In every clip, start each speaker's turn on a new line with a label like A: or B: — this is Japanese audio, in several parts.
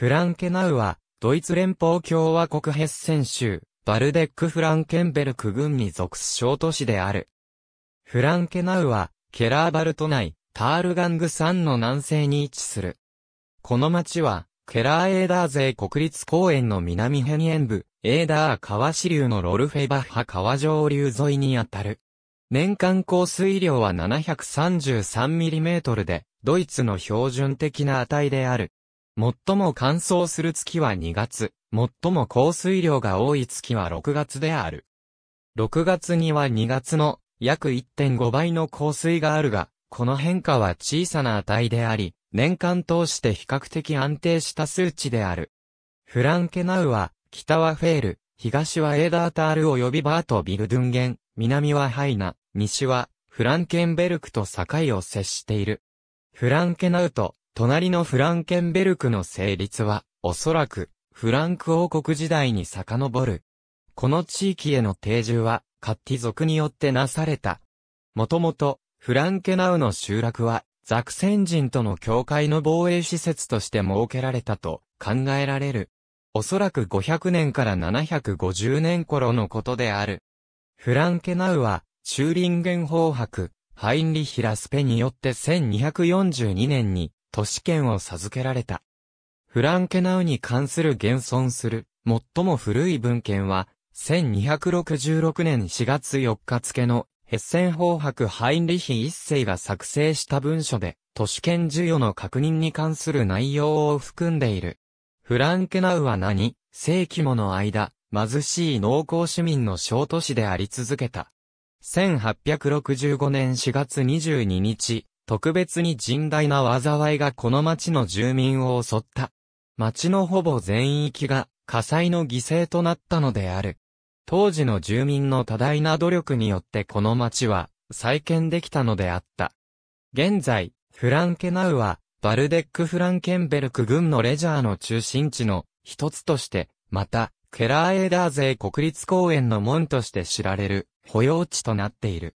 A: フランケナウは、ドイツ連邦共和国ヘッセン州、バルデック・フランケンベルク郡に属す小都市である。フランケナウは、ケラーバルト内、タールガング山の南西に位置する。この町は、ケラーエーダー勢国立公園の南辺縁部、エーダー川支流のロルフェバッハ川上流沿いにあたる。年間降水量は 733mm で、ドイツの標準的な値である。最も乾燥する月は2月、最も降水量が多い月は6月である。6月には2月の約1.5倍の降水があるが、この変化は小さな値であり、年間通して比較的安定した数値である。フランケナウは、北はフェール、東はエーダータール及びバート・ビルドゥンゲン、南はハイナ、西はフランケンベルクと境を接している。フランケナウと隣のフランケンベルクの成立は、おそらく、フランク王国時代に遡る。この地域への定住は、カッティ族によってなされた。もともと、フランケナウの集落は、ザクセン人との境界の防衛施設として設けられたと考えられる。おそらく500年から750年頃のことである。フランケナウは、チューリンゲン法白、ハインリヒ・ラスペによって1242年に都市圏を授けられた。フランケナウに関する現存する最も古い文献は、1266年4月4日付のヘッセン法白ハインリヒ一世が作成した文書で、都市圏授与の確認に関する内容を含んでいる。フランケナウは何世紀もの間、貧しい農耕市民の小都市であり続けた。1865年4月22日、特別に甚大な災いがこの町の住民を襲った。町のほぼ全域が火災の犠牲となったのである。当時の住民の多大な努力によってこの町は再建できたのであった。現在、フランケナウは、バルデック・フランケンベルク軍のレジャーの中心地の一つとして、また、ケラーエーダー勢国立公園の門として知られる保養地となっている。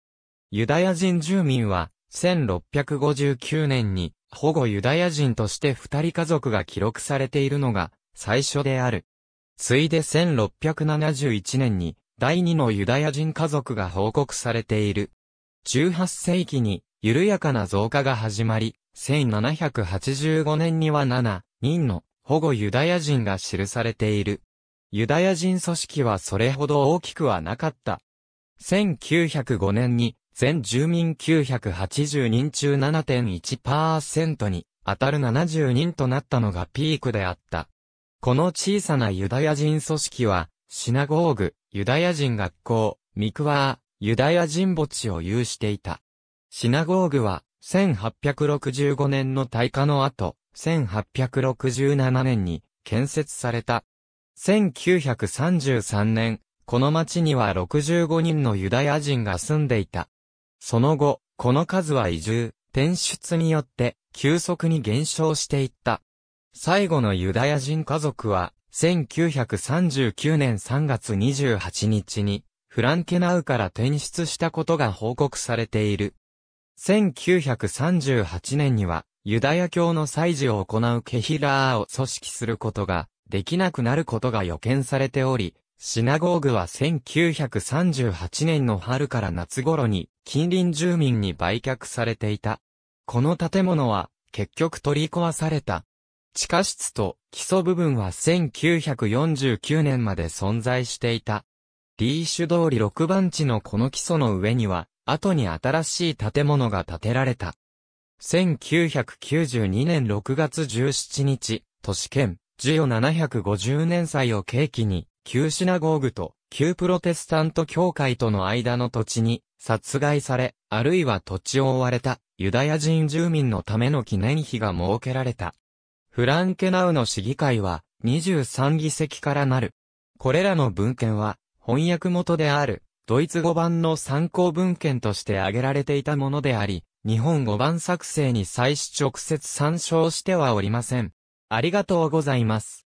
A: ユダヤ人住民は1659年に保護ユダヤ人として二人家族が記録されているのが最初である。ついで1671年に第二のユダヤ人家族が報告されている。18世紀に緩やかな増加が始まり、1785年には7人の保護ユダヤ人が記されている。ユダヤ人組織はそれほど大きくはなかった。1905年に全住民980人中7.1%に当たる70人となったのがピークであった。この小さなユダヤ人組織は、シナゴーグ、ユダヤ人学校、ミクワー、ユダヤ人墓地を有していた。シナゴーグは、1865年の大火の後、1867年に建設された。1933年、この町には65人のユダヤ人が住んでいた。その後、この数は移住、転出によって急速に減少していった。最後のユダヤ人家族は、1939年3月28日に、フランケナウから転出したことが報告されている。1938年には、ユダヤ教の祭事を行うケヒラーを組織することが、できなくなることが予見されており、シナゴーグは1938年の春から夏頃に近隣住民に売却されていた。この建物は結局取り壊された。地下室と基礎部分は1949年まで存在していた。リーシュ通り6番地のこの基礎の上には、後に新しい建物が建てられた。1992年6月17日、都市圏、授与750年祭を契機に、旧シナゴーグと旧プロテスタント教会との間の土地に殺害され、あるいは土地を追われたユダヤ人住民のための記念碑が設けられた。フランケナウの市議会は23議席からなる。これらの文献は翻訳元であるドイツ語版の参考文献として挙げられていたものであり、日本語版作成に際し直接参照してはおりません。ありがとうございます。